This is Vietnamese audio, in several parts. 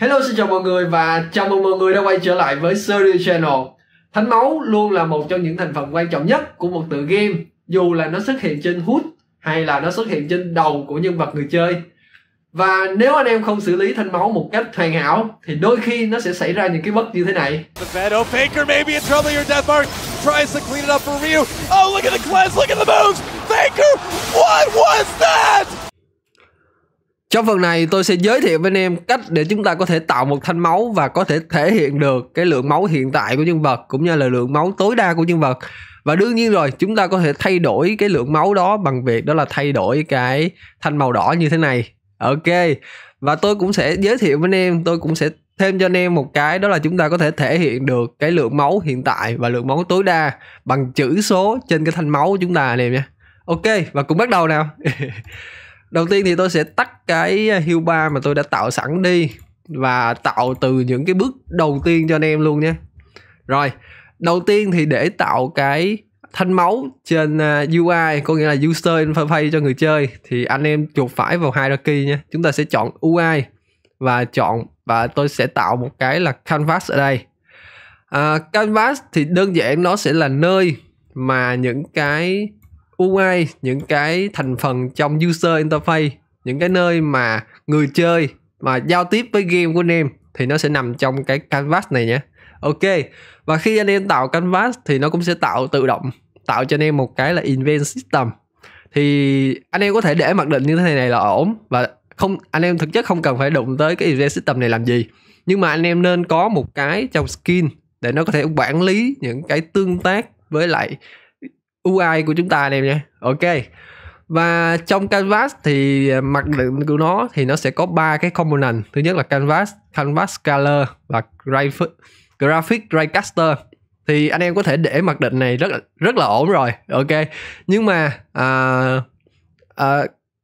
Hello xin chào mọi người và chào mừng mọi người đã quay trở lại với Series Channel. Thánh máu luôn là một trong những thành phần quan trọng nhất của một tựa game, dù là nó xuất hiện trên HUD hay là nó xuất hiện trên đầu của nhân vật người chơi. Và nếu anh em không xử lý thanh máu một cách hoàn hảo thì đôi khi nó sẽ xảy ra những cái bất như thế này. Baker, oh, what was that? trong phần này tôi sẽ giới thiệu với anh em cách để chúng ta có thể tạo một thanh máu và có thể thể hiện được cái lượng máu hiện tại của nhân vật cũng như là lượng máu tối đa của nhân vật và đương nhiên rồi chúng ta có thể thay đổi cái lượng máu đó bằng việc đó là thay đổi cái thanh màu đỏ như thế này ok và tôi cũng sẽ giới thiệu với anh em tôi cũng sẽ thêm cho anh em một cái đó là chúng ta có thể thể hiện được cái lượng máu hiện tại và lượng máu tối đa bằng chữ số trên cái thanh máu của chúng ta anh em nhé ok và cùng bắt đầu nào đầu tiên thì tôi sẽ tắt cái à, hue bar mà tôi đã tạo sẵn đi và tạo từ những cái bước đầu tiên cho anh em luôn nhé rồi đầu tiên thì để tạo cái thanh máu trên à, UI có nghĩa là user interface cho người chơi thì anh em chuột phải vào hierarchy nha chúng ta sẽ chọn UI và chọn và tôi sẽ tạo một cái là canvas ở đây à, canvas thì đơn giản nó sẽ là nơi mà những cái UI những cái thành phần trong user interface những cái nơi mà người chơi mà giao tiếp với game của anh em thì nó sẽ nằm trong cái canvas này nhé ok và khi anh em tạo canvas thì nó cũng sẽ tạo tự động tạo cho anh em một cái là event system thì anh em có thể để mặc định như thế này là ổn và không anh em thực chất không cần phải đụng tới cái event system này làm gì nhưng mà anh em nên có một cái trong skin để nó có thể quản lý những cái tương tác với lại UI của chúng ta anh em nha ok và trong canvas thì à, mặc định của nó thì nó sẽ có ba cái component thứ nhất là canvas canvas color và graphic graphic raycaster thì anh em có thể để mặc định này rất rất là ổn rồi ok nhưng mà à, à,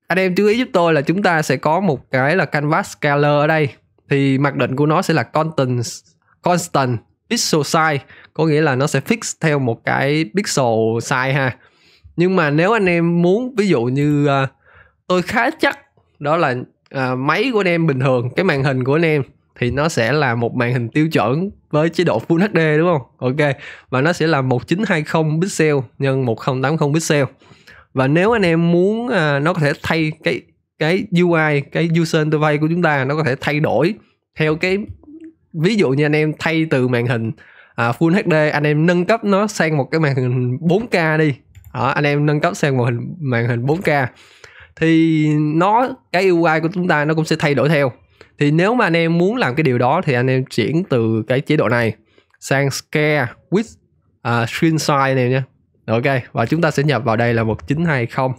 anh em chú ý giúp tôi là chúng ta sẽ có một cái là canvas color ở đây thì mặc định của nó sẽ là constant, constant pixel size có nghĩa là nó sẽ fix theo một cái pixel size ha nhưng mà nếu anh em muốn ví dụ như uh, tôi khá chắc đó là uh, máy của anh em bình thường cái màn hình của anh em thì nó sẽ là một màn hình tiêu chuẩn với chế độ Full HD đúng không? Ok. Và nó sẽ là 1920 pixel nhân 1080 pixel. Và nếu anh em muốn à, nó có thể thay cái cái UI, cái user interface của chúng ta nó có thể thay đổi theo cái ví dụ như anh em thay từ màn hình à, Full HD anh em nâng cấp nó sang một cái màn hình 4K đi đó, anh em nâng cấp sang một hình màn hình 4K thì nó cái UI của chúng ta nó cũng sẽ thay đổi theo thì nếu mà anh em muốn làm cái điều đó thì anh em chuyển từ cái chế độ này sang scale with uh, screen size này nha ok và chúng ta sẽ nhập vào đây là 1920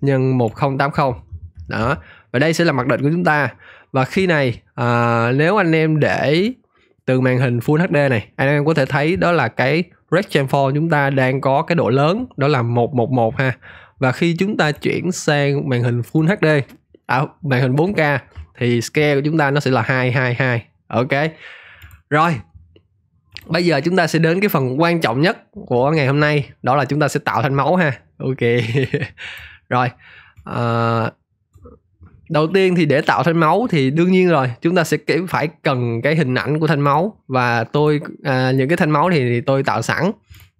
nhân 1080 đó và đây sẽ là mặc định của chúng ta và khi này à, nếu anh em để từ màn hình Full HD này anh em có thể thấy đó là cái Red 4 chúng ta đang có cái độ lớn đó là 111 ha và khi chúng ta chuyển sang màn hình Full HD à, màn hình 4K thì scale của chúng ta nó sẽ là 222 ok rồi bây giờ chúng ta sẽ đến cái phần quan trọng nhất của ngày hôm nay đó là chúng ta sẽ tạo thành máu ha ok rồi à, đầu tiên thì để tạo thanh máu thì đương nhiên rồi chúng ta sẽ phải cần cái hình ảnh của thanh máu và tôi à, những cái thanh máu thì, thì tôi tạo sẵn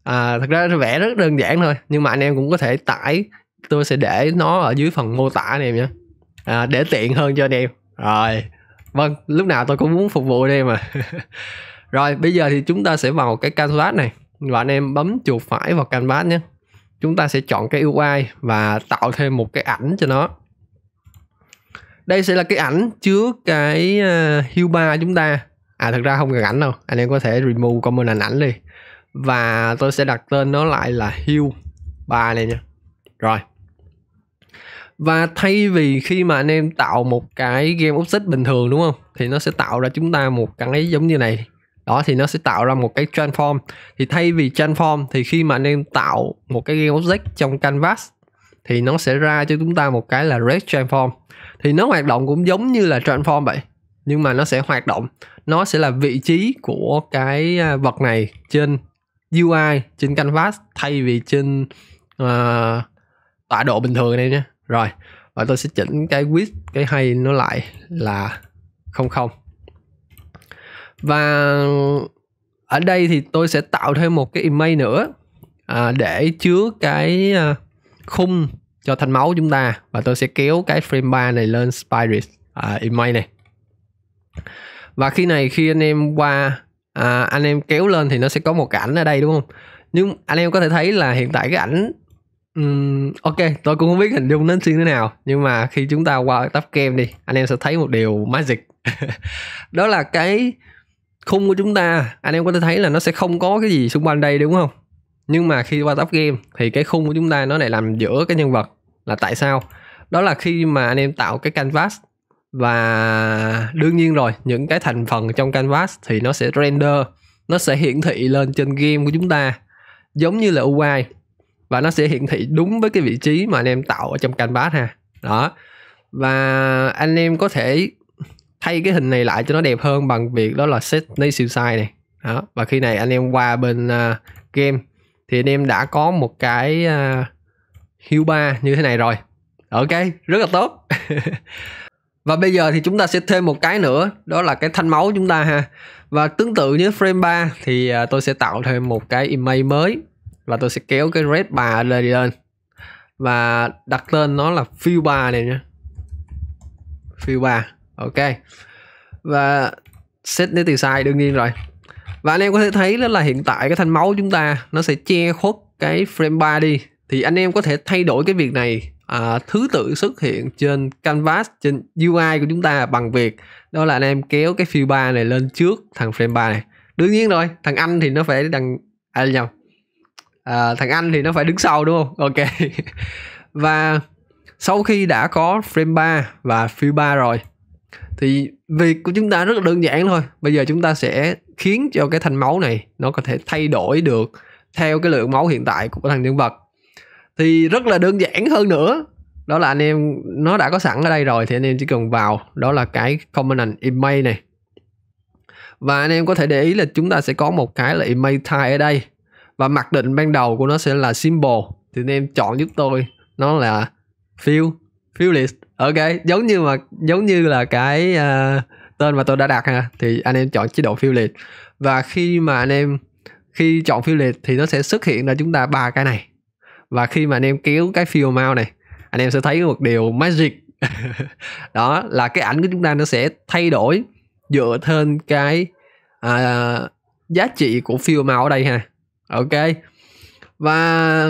à, thật ra vẽ rất đơn giản thôi nhưng mà anh em cũng có thể tải tôi sẽ để nó ở dưới phần mô tả anh em nhé à, để tiện hơn cho anh em rồi vâng lúc nào tôi cũng muốn phục vụ anh em mà rồi bây giờ thì chúng ta sẽ vào cái canvas này và anh em bấm chuột phải vào canvas nhé chúng ta sẽ chọn cái UI và tạo thêm một cái ảnh cho nó đây sẽ là cái ảnh chứa cái uh, hue bar chúng ta à thật ra không cần ảnh đâu anh em có thể remove comment hình ảnh đi và tôi sẽ đặt tên nó lại là hue bar này nha rồi và thay vì khi mà anh em tạo một cái game offset bình thường đúng không thì nó sẽ tạo ra chúng ta một cái giống như này đó thì nó sẽ tạo ra một cái transform thì thay vì transform thì khi mà anh em tạo một cái game object trong canvas thì nó sẽ ra cho chúng ta một cái là red transform thì nó hoạt động cũng giống như là transform vậy nhưng mà nó sẽ hoạt động nó sẽ là vị trí của cái à, vật này trên UI trên canvas thay vì trên uh, tọa độ bình thường đây nhé rồi và tôi sẽ chỉnh cái width cái hay nó lại là không không và ở đây thì tôi sẽ tạo thêm một cái image nữa à, để chứa cái à, khung cho thanh máu chúng ta và tôi sẽ kéo cái frame 3 này lên spirit à, image này và khi này khi anh em qua à, anh em kéo lên thì nó sẽ có một cái ảnh ở đây đúng không nhưng anh em có thể thấy là hiện tại cái ảnh um, ok tôi cũng không biết hình dung nó như thế nào nhưng mà khi chúng ta qua tab kem đi anh em sẽ thấy một điều magic đó là cái khung của chúng ta anh em có thể thấy là nó sẽ không có cái gì xung quanh đây đúng không nhưng mà khi qua top game thì cái khung của chúng ta nó lại làm giữa cái nhân vật là tại sao đó là khi mà anh em tạo cái canvas và đương nhiên rồi những cái thành phần trong canvas thì nó sẽ render nó sẽ hiển thị lên trên game của chúng ta giống như là UI và nó sẽ hiển thị đúng với cái vị trí mà anh em tạo ở trong canvas ha đó và anh em có thể thay cái hình này lại cho nó đẹp hơn bằng việc đó là set nation size này đó và khi này anh em qua bên uh, game thì anh em đã có một cái uh, Hue 3 như thế này rồi ok rất là tốt và bây giờ thì chúng ta sẽ thêm một cái nữa đó là cái thanh máu chúng ta ha và tương tự như frame 3 thì uh, tôi sẽ tạo thêm một cái image mới và tôi sẽ kéo cái red bar lên lên và đặt tên nó là fill bar này nhé fill bar ok và set native size đương nhiên rồi và anh em có thể thấy đó là hiện tại cái thanh máu chúng ta nó sẽ che khuất cái frame 3 đi thì anh em có thể thay đổi cái việc này à, thứ tự xuất hiện trên canvas trên UI của chúng ta bằng việc đó là anh em kéo cái fill 3 này lên trước thằng frame 3 này đương nhiên rồi thằng anh thì nó phải đằng à nhầm à, thằng anh thì nó phải đứng sau đúng không ok và sau khi đã có frame 3 và fill 3 rồi thì việc của chúng ta rất là đơn giản thôi bây giờ chúng ta sẽ khiến cho cái thanh máu này nó có thể thay đổi được theo cái lượng máu hiện tại của thằng nhân vật thì rất là đơn giản hơn nữa đó là anh em nó đã có sẵn ở đây rồi thì anh em chỉ cần vào đó là cái component image này và anh em có thể để ý là chúng ta sẽ có một cái là image type ở đây và mặc định ban đầu của nó sẽ là symbol thì anh em chọn giúp tôi nó là fill fill list ok giống như mà giống như là cái uh, tên mà tôi đã đặt ha thì anh em chọn chế độ phiêu liệt và khi mà anh em khi chọn phiêu liệt thì nó sẽ xuất hiện ra chúng ta ba cái này và khi mà anh em kéo cái phiêu mau này anh em sẽ thấy một điều magic đó là cái ảnh của chúng ta nó sẽ thay đổi dựa trên cái à, giá trị của phiêu mau ở đây ha ok và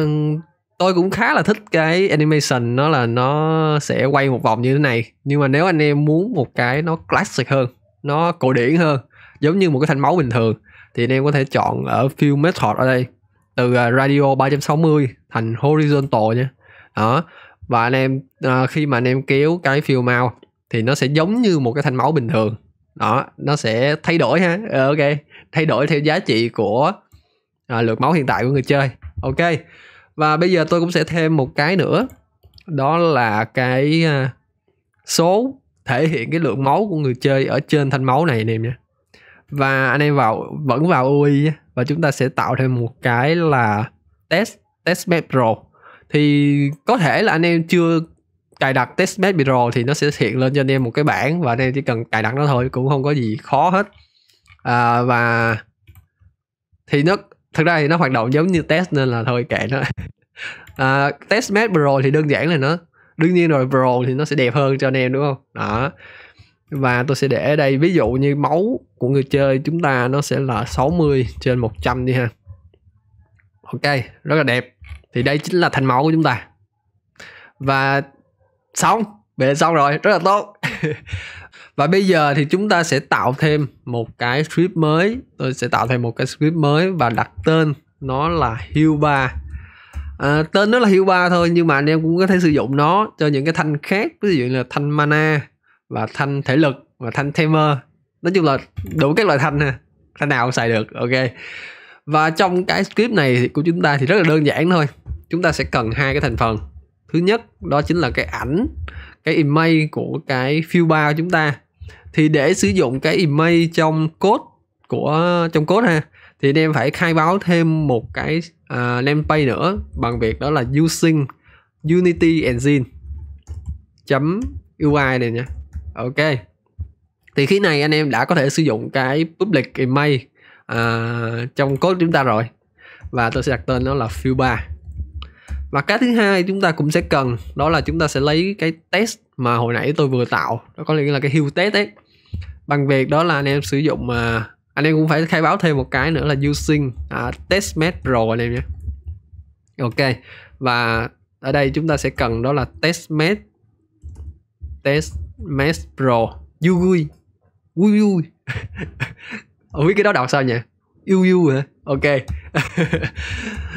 tôi cũng khá là thích cái animation nó là nó sẽ quay một vòng như thế này nhưng mà nếu anh em muốn một cái nó classic hơn nó cổ điển hơn giống như một cái thanh máu bình thường thì anh em có thể chọn ở fill method ở đây từ à, radio 360 thành horizontal nha đó và anh em à, khi mà anh em kéo cái fill mount thì nó sẽ giống như một cái thanh máu bình thường đó nó sẽ thay đổi ha ờ, ok thay đổi theo giá trị của à, lượt máu hiện tại của người chơi ok và bây giờ tôi cũng sẽ thêm một cái nữa đó là cái à, số thể hiện cái lượng máu của người chơi ở trên thanh máu này anh em nha và anh em vào vẫn vào UI và chúng ta sẽ tạo thêm một cái là test test map pro thì có thể là anh em chưa cài đặt test map pro thì nó sẽ hiện lên cho anh em một cái bảng và anh em chỉ cần cài đặt nó thôi cũng không có gì khó hết à, và thì nó thực ra thì nó hoạt động giống như test nên là thôi kệ nó à, test made pro thì đơn giản là nó đương nhiên rồi pro thì nó sẽ đẹp hơn cho anh em đúng không đó và tôi sẽ để ở đây ví dụ như máu của người chơi chúng ta nó sẽ là 60 trên 100 đi ha ok rất là đẹp thì đây chính là thành máu của chúng ta và xong về xong rồi rất là tốt và bây giờ thì chúng ta sẽ tạo thêm một cái script mới tôi sẽ tạo thêm một cái script mới và đặt tên nó là hue ba, à, tên nó là hue ba thôi nhưng mà anh em cũng có thể sử dụng nó cho những cái thanh khác ví dụ như là thanh mana và thanh thể lực và thanh timer nói chung là đủ các loại thanh ha thanh nào cũng xài được ok và trong cái script này của chúng ta thì rất là đơn giản thôi chúng ta sẽ cần hai cái thành phần thứ nhất đó chính là cái ảnh cái image của cái fill bar của chúng ta thì để sử dụng cái email trong code của trong code ha thì anh em phải khai báo thêm một cái uh, landing page nữa bằng việc đó là using unity engine chấm UI này nha ok thì khi này anh em đã có thể sử dụng cái public email uh, trong code chúng ta rồi và tôi sẽ đặt tên nó là fill bar. và cái thứ hai chúng ta cũng sẽ cần đó là chúng ta sẽ lấy cái test mà hồi nãy tôi vừa tạo đó có nghĩa là cái hue test ấy bằng việc đó là anh em sử dụng uh, anh em cũng phải khai báo thêm một cái nữa là using uh, à, testnet pro anh em nhé ok và ở đây chúng ta sẽ cần đó là testnet testnet pro vui vui vui không biết cái đó đọc sao nhỉ yêu yêu hả ok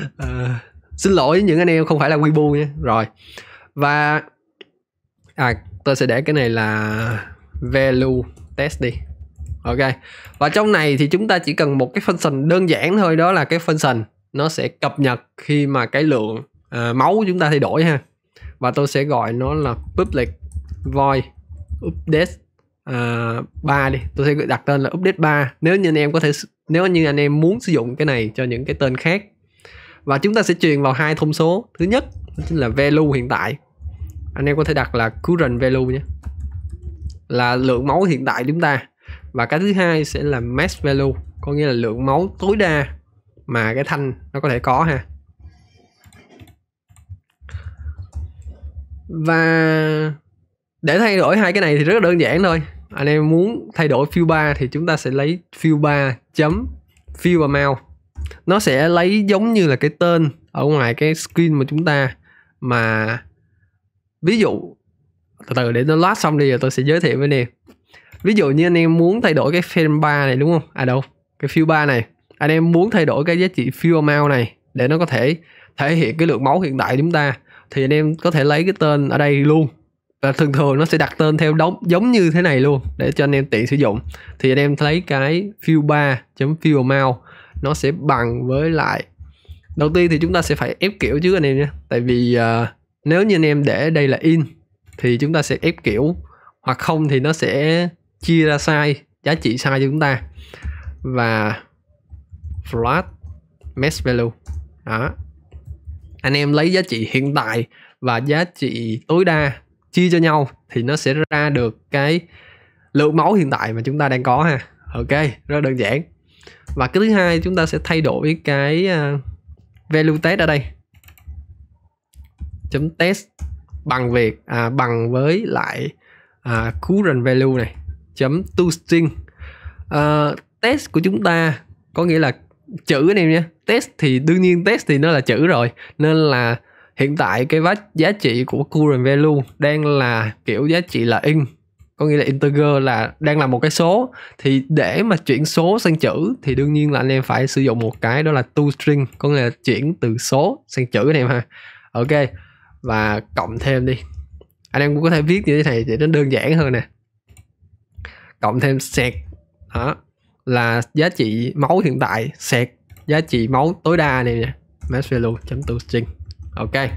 uh, xin lỗi những anh em không phải là Weibo nhé rồi và à tôi sẽ để cái này là value test đi ok và trong này thì chúng ta chỉ cần một cái function đơn giản thôi đó là cái function nó sẽ cập nhật khi mà cái lượng uh, máu chúng ta thay đổi ha và tôi sẽ gọi nó là public void update uh, đi tôi sẽ đặt tên là update 3 nếu như anh em có thể nếu như anh em muốn sử dụng cái này cho những cái tên khác và chúng ta sẽ truyền vào hai thông số thứ nhất đó chính là value hiện tại anh em có thể đặt là current value nhé là lượng máu hiện tại chúng ta và cái thứ hai sẽ là max value có nghĩa là lượng máu tối đa mà cái thanh nó có thể có ha và để thay đổi hai cái này thì rất là đơn giản thôi anh em muốn thay đổi fill bar thì chúng ta sẽ lấy fill bar chấm fill amount nó sẽ lấy giống như là cái tên ở ngoài cái screen mà chúng ta mà ví dụ từ từ để nó loát xong đi rồi tôi sẽ giới thiệu với anh em ví dụ như anh em muốn thay đổi cái frame bar này đúng không à đâu cái fill bar này anh em muốn thay đổi cái giá trị fill amount này để nó có thể thể hiện cái lượng máu hiện tại của chúng ta thì anh em có thể lấy cái tên ở đây luôn và thường thường nó sẽ đặt tên theo đóng giống như thế này luôn để cho anh em tiện sử dụng thì anh em thấy cái fill bar chấm fill amount nó sẽ bằng với lại đầu tiên thì chúng ta sẽ phải ép kiểu chứ anh em nhé tại vì uh, nếu như anh em để đây là in thì chúng ta sẽ ép kiểu hoặc không thì nó sẽ chia ra sai giá trị sai cho chúng ta và float max value đó anh em lấy giá trị hiện tại và giá trị tối đa chia cho nhau thì nó sẽ ra được cái lượng máu hiện tại mà chúng ta đang có ha ok rất đơn giản và cái thứ hai chúng ta sẽ thay đổi cái ờ, value test ở đây chấm test bằng việc à, bằng với lại à, current value này chấm toString à, ờ, test của chúng ta có nghĩa là chữ anh em nha test thì đương nhiên test thì nó là chữ rồi nên là hiện tại cái giá trị của current value đang là kiểu giá trị là in có nghĩa là integer là đang là một cái số thì để mà chuyển số sang chữ thì đương nhiên là anh em phải sử dụng một cái đó là to string có nghĩa là chuyển từ số sang chữ anh em ha ok và cộng thêm đi anh em cũng có thể viết như thế này để nó đơn giản hơn nè cộng thêm sẹt đó là giá trị máu hiện tại sẹt giá trị máu tối đa này nè max value toString ok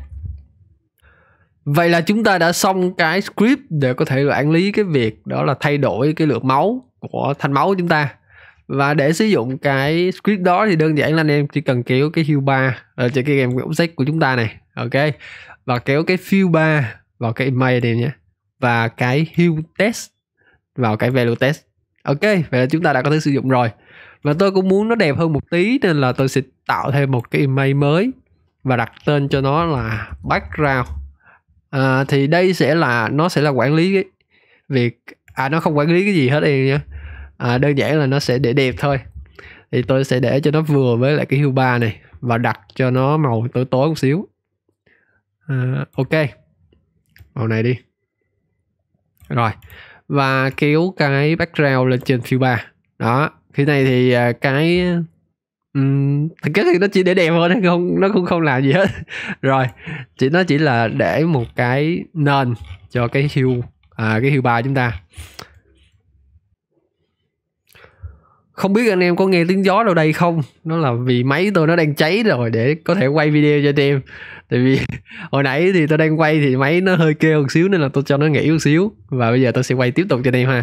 vậy là chúng ta đã xong cái script để có thể quản lý cái việc đó là thay đổi cái lượng máu của thanh máu của chúng ta và để sử dụng cái script đó thì đơn giản là anh em chỉ cần kéo cái hue bar ở ờ, trên cái game object của chúng ta này ok và kéo cái fill 3 vào cái email này nhé và cái hue test vào cái value test ok vậy là chúng ta đã có thể sử dụng rồi và tôi cũng muốn nó đẹp hơn một tí nên là tôi sẽ tạo thêm một cái email mới và đặt tên cho nó là background à, thì đây sẽ là nó sẽ là quản lý cái việc à nó không quản lý cái gì hết em nhé à, đơn giản là nó sẽ để đẹp thôi thì tôi sẽ để cho nó vừa với lại cái hue bar này và đặt cho nó màu tối tối một xíu uh, ok màu này đi rồi và kéo cái background lên trên view ba đó khi này thì à, cái um, thực chất thì nó chỉ để đẹp thôi nó không nó cũng không làm gì hết rồi chỉ nó chỉ là để một cái nền cho cái hue à, cái hue ba chúng ta không biết anh em có nghe tiếng gió đâu đây không nó là vì máy tôi nó đang cháy rồi để có thể quay video cho anh em tại vì hồi nãy thì tôi đang quay thì máy nó hơi kêu một xíu nên là tôi cho nó nghỉ một xíu và bây giờ tôi sẽ quay tiếp tục cho anh em ha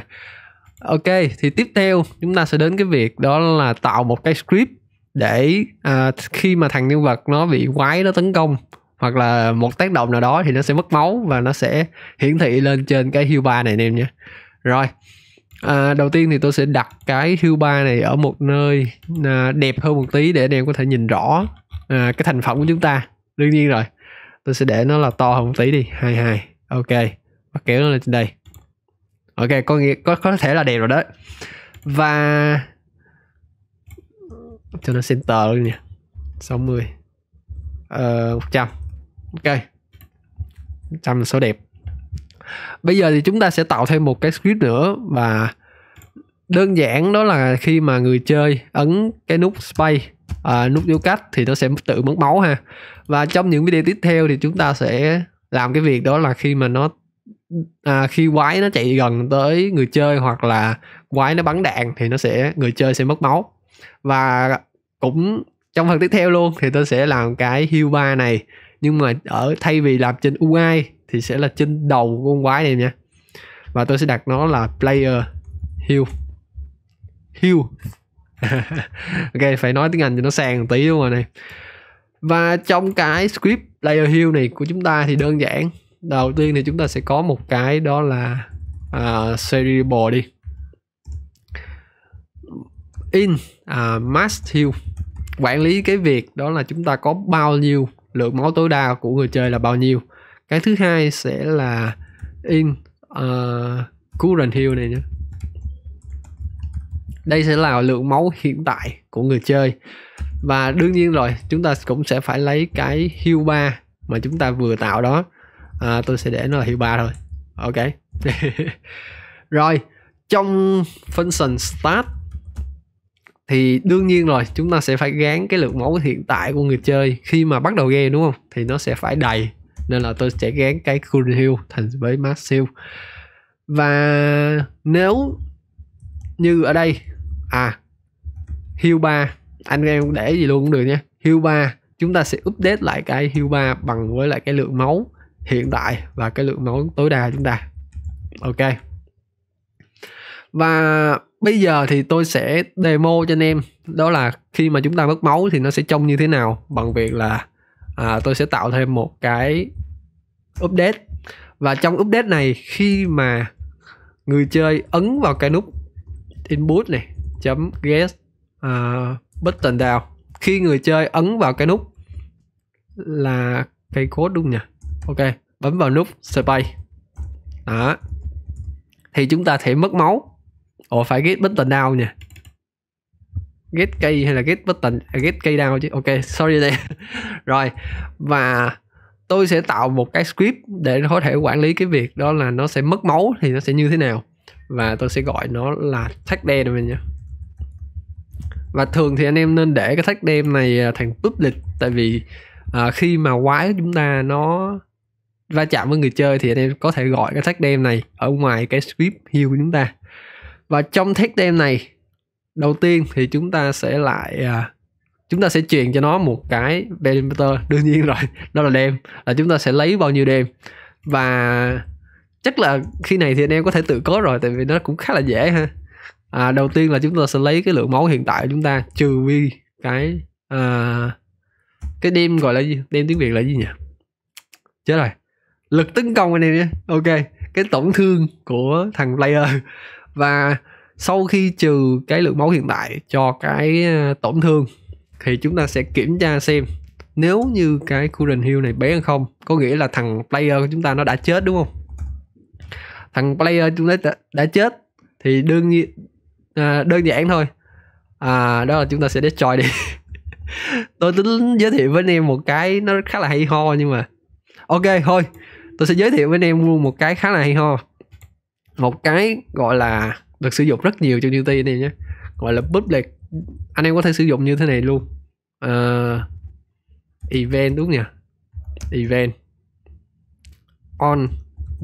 ok thì tiếp theo chúng ta sẽ đến cái việc đó là tạo một cái script để à, khi mà thằng nhân vật nó bị quái nó tấn công hoặc là một tác động nào đó thì nó sẽ mất máu và nó sẽ hiển thị lên trên cái hưu ba này anh em nhé rồi à, đầu tiên thì tôi sẽ đặt cái hue ba này ở một nơi à, đẹp hơn một tí để anh em có thể nhìn rõ à, cái thành phẩm của chúng ta đương nhiên rồi tôi sẽ để nó là to hơn một tí đi 22 ok và kéo nó lên trên đây ok có nghĩa có có thể là đẹp rồi đấy và cho nó center luôn nha 60 uh, 100 ok 100 là số đẹp bây giờ thì chúng ta sẽ tạo thêm một cái script nữa và đơn giản đó là khi mà người chơi ấn cái nút space à, nút dấu cách thì nó sẽ tự mất máu ha và trong những video tiếp theo thì chúng ta sẽ làm cái việc đó là khi mà nó à, khi quái nó chạy gần tới người chơi hoặc là quái nó bắn đạn thì nó sẽ người chơi sẽ mất máu và cũng trong phần tiếp theo luôn thì tôi sẽ làm cái hưu ba này nhưng mà ở thay vì làm trên UI thì sẽ là trên đầu của con quái này nha và tôi sẽ đặt nó là player hue hue ok phải nói tiếng anh cho nó sang một tí đúng rồi này và trong cái script player hue này của chúng ta thì đơn giản đầu tiên thì chúng ta sẽ có một cái đó là uh, à, seriable đi in uh, max hue quản lý cái việc đó là chúng ta có bao nhiêu lượng máu tối đa của người chơi là bao nhiêu cái thứ hai sẽ là in uh, current heal này nhé đây sẽ là lượng máu hiện tại của người chơi và đương nhiên rồi chúng ta cũng sẽ phải lấy cái heal ba mà chúng ta vừa tạo đó à, tôi sẽ để nó là heal ba thôi ok rồi trong function start thì đương nhiên rồi chúng ta sẽ phải gán cái lượng máu hiện tại của người chơi khi mà bắt đầu game đúng không thì nó sẽ phải đầy nên là tôi sẽ gán cái Cool Hill thành với Max Hill và nếu như ở đây à Hill 3 anh em để gì luôn cũng được nha Hill 3 chúng ta sẽ update lại cái Hill 3 bằng với lại cái lượng máu hiện tại và cái lượng máu tối đa chúng ta ok và bây giờ thì tôi sẽ demo cho anh em đó là khi mà chúng ta mất máu thì nó sẽ trông như thế nào bằng việc là à, tôi sẽ tạo thêm một cái update và trong update này khi mà người chơi ấn vào cái nút input này chấm get uh, button down khi người chơi ấn vào cái nút là cây code đúng nhỉ ok bấm vào nút space đó thì chúng ta sẽ mất máu ồ phải get button down nhỉ get cây hay là get bất tình, get cây đau chứ ok sorry đây rồi và tôi sẽ tạo một cái script để có thể quản lý cái việc đó là nó sẽ mất máu thì nó sẽ như thế nào và tôi sẽ gọi nó là tag đen này mình nha và thường thì anh em nên để cái tag đen này à, thành public tại vì à, khi mà quái chúng ta nó va chạm với người chơi thì anh em có thể gọi cái tag đen này ở ngoài cái script heal của chúng ta và trong tag đen này đầu tiên thì chúng ta sẽ lại à, chúng ta sẽ truyền cho nó một cái parameter đương nhiên rồi đó là đêm là chúng ta sẽ lấy bao nhiêu đêm và chắc là khi này thì anh em có thể tự có rồi tại vì nó cũng khá là dễ ha à, đầu tiên là chúng ta sẽ lấy cái lượng máu hiện tại của chúng ta trừ đi cái à, cái đêm gọi là gì đêm tiếng việt là gì nhỉ chết rồi lực tấn công anh em nhé ok cái tổn thương của thằng player và sau khi trừ cái lượng máu hiện tại cho cái ờ, tổn thương thì chúng ta sẽ kiểm tra xem nếu như cái Curran Hill này bé hơn không có nghĩa là thằng player của chúng ta nó đã chết đúng không thằng player chúng ta đã, đã chết thì đương nhiên à, đơn giản thôi à, đó là chúng ta sẽ destroy đi tôi tính giới thiệu với anh em một cái nó khá là hay ho nhưng mà ok thôi tôi sẽ giới thiệu với anh em luôn một cái khá là hay ho một cái gọi là được sử dụng rất nhiều trong Unity anh em nhé gọi là public anh em có thể sử dụng như thế này luôn uh, event đúng nhỉ event on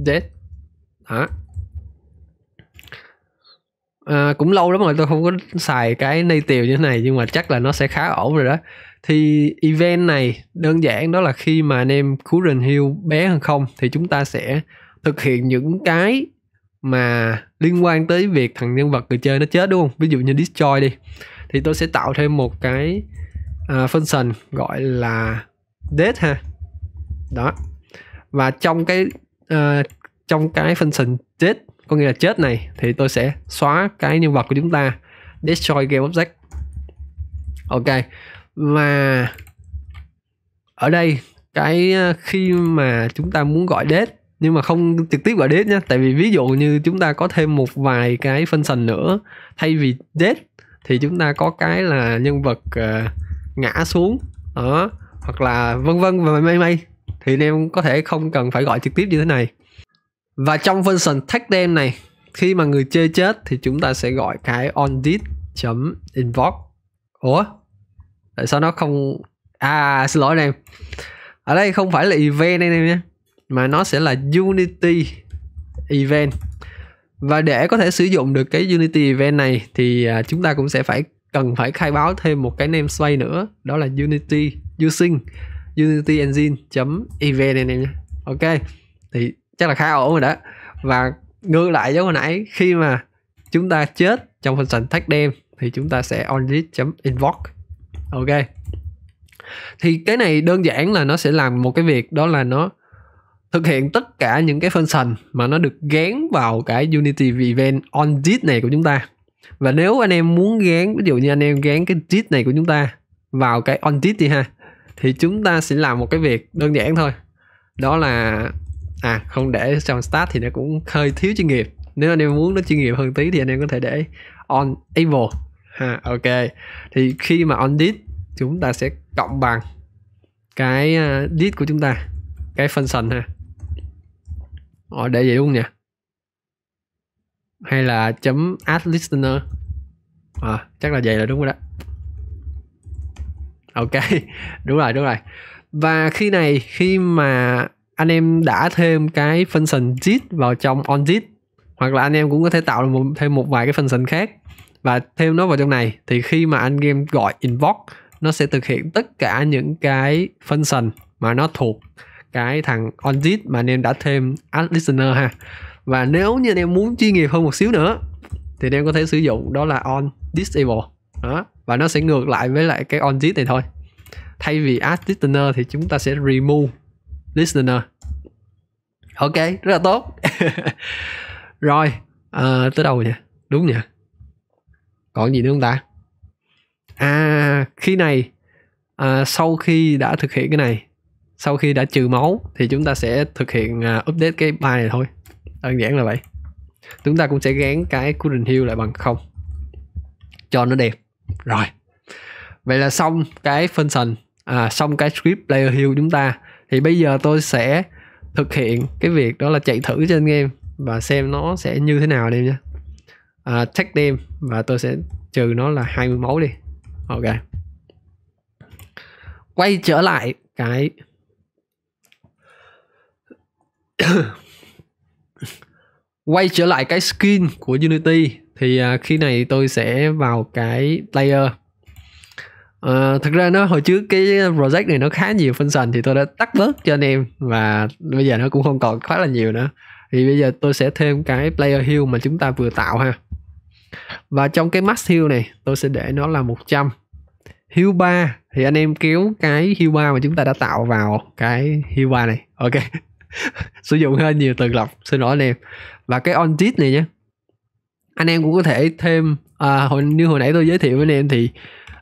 dead đó à, cũng lâu lắm rồi tôi không có xài cái native như thế này nhưng mà chắc là nó sẽ khá ổn rồi đó thì event này đơn giản đó là khi mà anh em current hill bé hơn không thì chúng ta sẽ thực hiện những cái mà liên quan tới việc thằng nhân vật người chơi nó chết đúng không ví dụ như destroy đi thì tôi sẽ tạo thêm một cái uh, function gọi là death ha đó và trong cái uh, trong cái function death có nghĩa là chết này thì tôi sẽ xóa cái nhân vật của chúng ta destroy game object ok và ở đây cái ờ, khi mà chúng ta muốn gọi death nhưng mà không trực tiếp gọi date nhé tại vì ví dụ như chúng ta có thêm một vài cái function nữa thay vì date thì chúng ta có cái là nhân vật uh, ngã xuống đó hoặc là vân vân và may may thì anh em có thể không cần phải gọi trực tiếp như thế này và trong function tag them này khi mà người chơi chết thì chúng ta sẽ gọi cái on this chấm invoke ủa tại sao nó không à xin lỗi anh em ở đây không phải là event anh em nhé mà nó sẽ là Unity event và để có thể sử dụng được cái Unity event này thì à, chúng ta cũng sẽ phải cần phải khai báo thêm một cái namespace nữa đó là Unity using Unity Engine event anh em nhé ok thì chắc là khá ổn rồi đó và ngược lại giống hồi nãy khi mà chúng ta chết trong phần function thách đêm thì chúng ta sẽ on invoke ok thì cái này đơn giản là nó sẽ làm một cái việc đó là nó thực hiện tất cả những cái function mà nó được gán vào cái Unity event on did này của chúng ta và nếu anh em muốn gán ví dụ như anh em gán cái did này của chúng ta vào cái on did đi ha thì chúng ta sẽ làm một cái việc đơn giản thôi đó là à không để trong start thì nó cũng hơi thiếu chuyên nghiệp nếu anh em muốn nó chuyên nghiệp hơn tí thì anh em có thể để on able ha ok thì khi mà on did chúng ta sẽ cộng bằng cái did à, của chúng ta cái function ha Ồ, ờ, để vậy luôn nha. Hay là chấm add listener. À, chắc là vậy là đúng rồi đó. Ok, đúng rồi, đúng rồi. Và khi này, khi mà anh em đã thêm cái function git vào trong on git hoặc là anh em cũng có thể tạo một, thêm một vài cái function khác và thêm nó vào trong này thì khi mà anh game gọi invoke nó sẽ thực hiện tất cả những cái function mà nó thuộc cái thằng Onzit mà anh em đã thêm Ad Listener ha và nếu như anh em muốn chuyên nghiệp hơn một xíu nữa thì anh em có thể sử dụng đó là on disable đó và nó sẽ ngược lại với lại cái on zip này thôi thay vì add listener thì chúng ta sẽ remove listener ok rất là tốt rồi à, tới đâu nhỉ đúng nhỉ còn gì nữa không ta à khi này à, sau khi đã thực hiện cái này sau khi đã trừ máu thì chúng ta sẽ thực hiện à, update cái bài này thôi đơn giản là vậy chúng ta cũng sẽ gán cái cooldown heal lại bằng không cho nó đẹp rồi vậy là xong cái function à, xong cái script player heal chúng ta thì bây giờ tôi sẽ thực hiện cái việc đó là chạy thử trên game và xem nó sẽ như thế nào đi em nhé à, check them và tôi sẽ trừ nó là 20 máu đi ok quay trở lại cái quay trở lại cái skin của Unity thì uh, khi này tôi sẽ vào cái layer À, uh, thật ra nó hồi trước cái project này nó khá nhiều function thì tôi đã tắt bớt cho anh em và bây giờ nó cũng không còn khá là nhiều nữa thì bây giờ tôi sẽ thêm cái player hill mà chúng ta vừa tạo ha và trong cái max hill này tôi sẽ để nó là 100 hill 3 thì anh em kéo cái hill 3 mà chúng ta đã tạo vào cái hill 3 này ok sử dụng hơi nhiều từ lọc xin lỗi anh em và cái on cheat này nhé anh em cũng có thể thêm à, hồi như hồi nãy tôi giới thiệu với anh em thì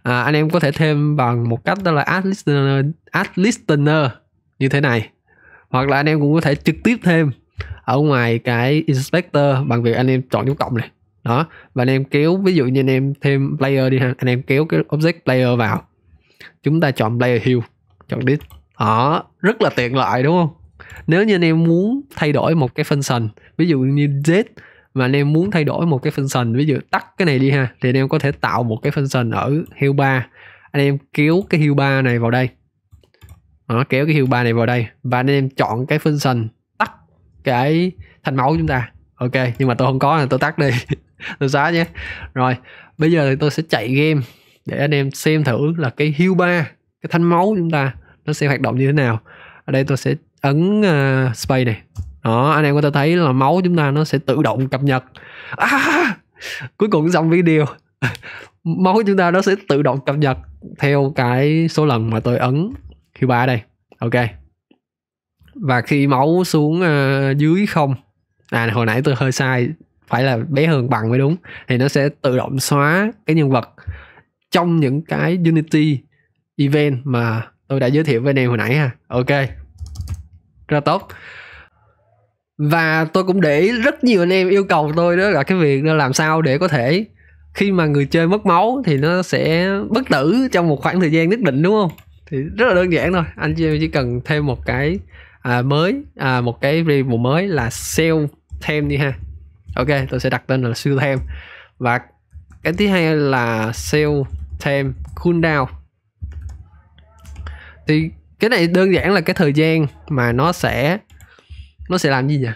à, anh em có thể thêm bằng một cách đó là add listener, ad listener như thế này hoặc là anh em cũng có thể trực tiếp thêm ở ngoài cái inspector bằng việc anh em chọn dấu cộng này đó và anh em kéo ví dụ như anh em thêm player đi ha anh em kéo cái object player vào chúng ta chọn player hue chọn disk đó rất là tiện lợi đúng không nếu như anh em muốn thay đổi một cái function ví dụ như z mà anh em muốn thay đổi một cái function ví dụ tắt cái này đi ha thì anh em có thể tạo một cái function ở hue 3 anh em kéo cái hue 3 này vào đây đó, kéo cái hue 3 này vào đây và anh em chọn cái function tắt cái thành mẫu chúng ta ok nhưng mà tôi không có là tôi tắt đi tôi xóa nhé rồi bây giờ thì tôi sẽ chạy game để anh em xem thử là cái hue 3 cái thanh máu chúng ta nó sẽ hoạt động như thế nào ở đây tôi sẽ ấn uh, ờ, space này đó anh em có thể thấy là máu chúng ta nó sẽ tự động cập nhật à, cuối cùng xong video máu chúng ta nó sẽ tự động cập nhật theo cái số lần mà tôi ấn q ba đây ok và khi máu xuống uh, dưới không à hồi nãy tôi hơi sai phải là bé hơn bằng mới đúng thì nó sẽ tự động xóa cái nhân vật trong những cái unity event mà tôi đã giới thiệu với anh em hồi nãy ha ok ra là tốt và tôi cũng để rất nhiều anh em yêu cầu tôi đó là cái việc làm sao để có thể khi mà người chơi mất máu thì nó sẽ bất tử trong một khoảng thời gian nhất định đúng không thì rất là đơn giản thôi anh chị em chỉ cần thêm một cái à, mới à, một cái variable mới là sell thêm đi ha ok tôi sẽ đặt tên là sell thêm và cái thứ hai là sell thêm cooldown thì cái này đơn giản là cái thời gian mà nó sẽ nó sẽ làm gì nhỉ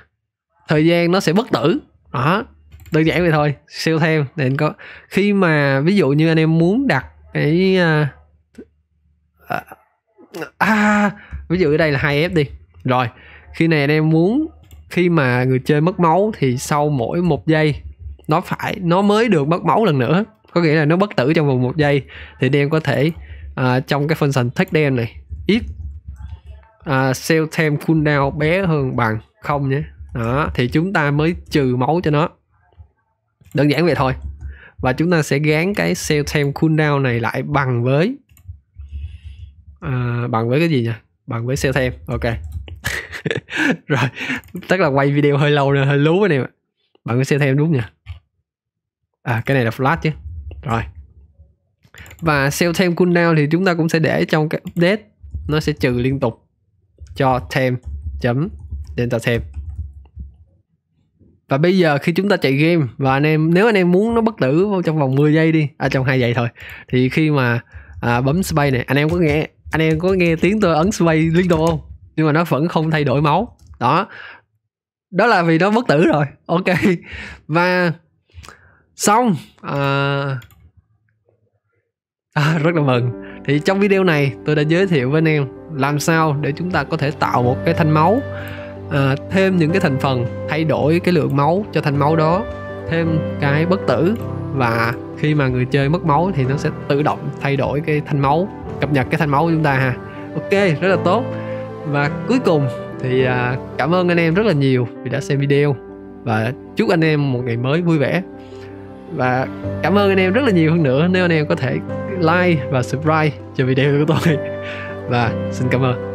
thời gian nó sẽ bất tử đó đơn giản vậy thôi siêu theo để có khi mà ví dụ như anh em muốn đặt cái à, à, à ví dụ ở đây là hai f đi rồi khi này anh em muốn khi mà người chơi mất máu thì sau mỗi một giây nó phải nó mới được mất máu lần nữa có nghĩa là nó bất tử trong vòng một giây thì anh em có thể à, trong cái function take down này if uh, à, cell time cooldown bé hơn bằng không nhé đó thì chúng ta mới trừ máu cho nó đơn giản vậy thôi và chúng ta sẽ gán cái cell time cooldown này lại bằng với uh, bằng với cái gì nhỉ bằng với cell time ok rồi tức là quay video hơi lâu rồi hơi lú cái này. Bằng với có xem đúng nhỉ? à cái này là flat chứ rồi và sell thêm cooldown thì chúng ta cũng sẽ để trong cái update nó sẽ trừ liên tục cho thêm chấm delta thêm và bây giờ khi chúng ta chạy game và anh em nếu anh em muốn nó bất tử trong vòng 10 giây đi à trong hai giây thôi thì khi mà à, bấm space này anh em có nghe anh em có nghe tiếng tôi ấn space liên tục không nhưng mà nó vẫn không thay đổi máu đó đó là vì nó bất tử rồi ok và xong à, à rất là mừng thì trong video này tôi đã giới thiệu với anh em làm sao để chúng ta có thể tạo một cái thanh máu à, thêm những cái thành phần thay đổi cái lượng máu cho thanh máu đó thêm cái bất tử và khi mà người chơi mất máu thì nó sẽ tự động thay đổi cái thanh máu cập nhật cái thanh máu của chúng ta ha ok rất là tốt và cuối cùng thì à, cảm ơn anh em rất là nhiều vì đã xem video và chúc anh em một ngày mới vui vẻ và cảm ơn anh em rất là nhiều hơn nữa nếu anh em có thể like và subscribe cho video của tôi và xin cảm ơn